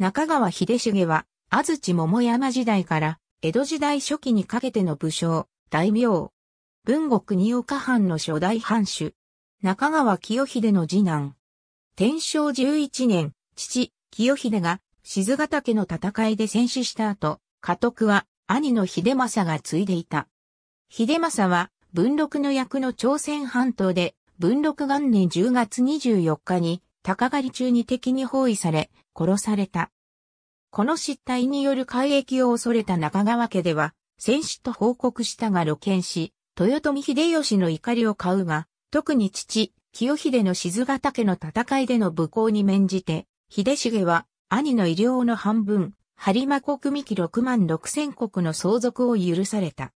中川秀重は、安土桃山時代から江戸時代初期にかけての武将、大名。文国二岡藩の初代藩主。中川清秀の次男。天正11年、父、清秀が、静ヶ岳の戦いで戦死した後、家督は兄の秀政が継いでいた。秀政は、文禄の役の朝鮮半島で、文禄元年10月24日に、鷹狩り中に敵に包囲され、殺された。この失態による海域を恐れた中川家では、戦死と報告したが露見し、豊臣秀吉の怒りを買うが、特に父、清秀の静ヶ岳の戦いでの武功に免じて、秀重は兄の医療の半分、播磨国幹6万6千国の相続を許された。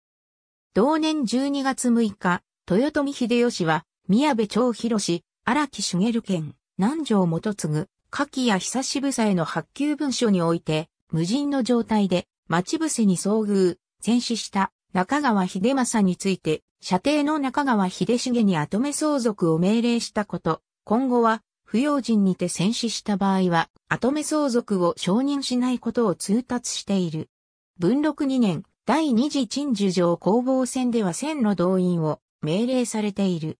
同年12月6日、豊臣秀吉は、宮部長広氏、荒木茂県、南条元次、下記や久しぶさへの発給文書において、無人の状態で、待ち伏せに遭遇、戦死した中川秀政について、射程の中川秀重に後目相続を命令したこと、今後は、不要人にて戦死した場合は、後目相続を承認しないことを通達している。文禄2年、第二次陳樹上攻防戦では線の動員を命令されている。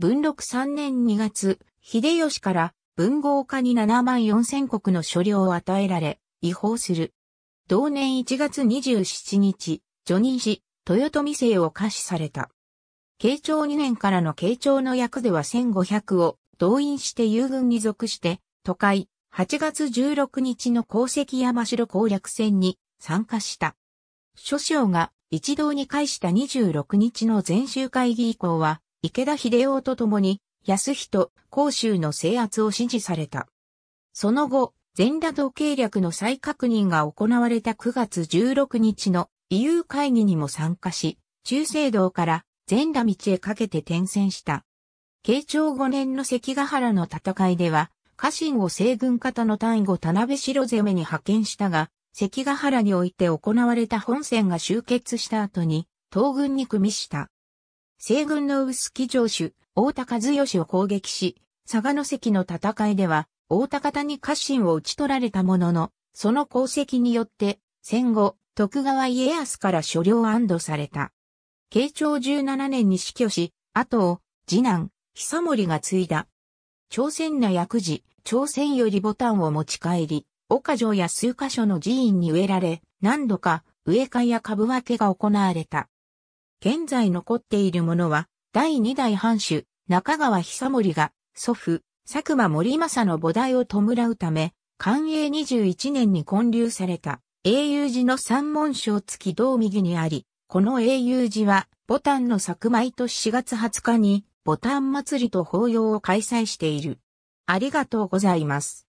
文禄3年2月、秀吉から文豪家に7万4千国の所領を与えられ、違法する。同年1月27日、女任し、豊臣姓を可視された。慶長2年からの慶長の役では1500を動員して友軍に属して、都会、8月16日の功績山城攻略戦に参加した。諸将が一堂に会した26日の全州会議以降は、池田秀夫と共に安人、甲州の制圧を指示された。その後、全羅道計略の再確認が行われた9月16日の EU 会議にも参加し、中聖道から全羅道へかけて転戦した。慶長5年の関ヶ原の戦いでは、家臣を西軍方の単位後田辺城攻めに派遣したが、関ヶ原において行われた本戦が終結した後に、東軍に組みした。西軍の薄木城主、大田和義を攻撃し、佐賀関の戦いでは、大田方に家臣を討ち取られたものの、その功績によって、戦後、徳川家康から所領安堵された。慶長17年に死去し、後を、次男、久森が継いだ。朝鮮な薬事、朝鮮よりボタンを持ち帰り、岡城や数カ所の寺院に植えられ、何度か植え替えや株分けが行われた。現在残っているものは、第2代藩主、中川久盛が、祖父、佐久間森政の母代を弔うため、寛永21年に建立された、英雄寺の三門章付き道右にあり、この英雄寺は、ボタンの作毎年4月20日に、ボタン祭りと法要を開催している。ありがとうございます。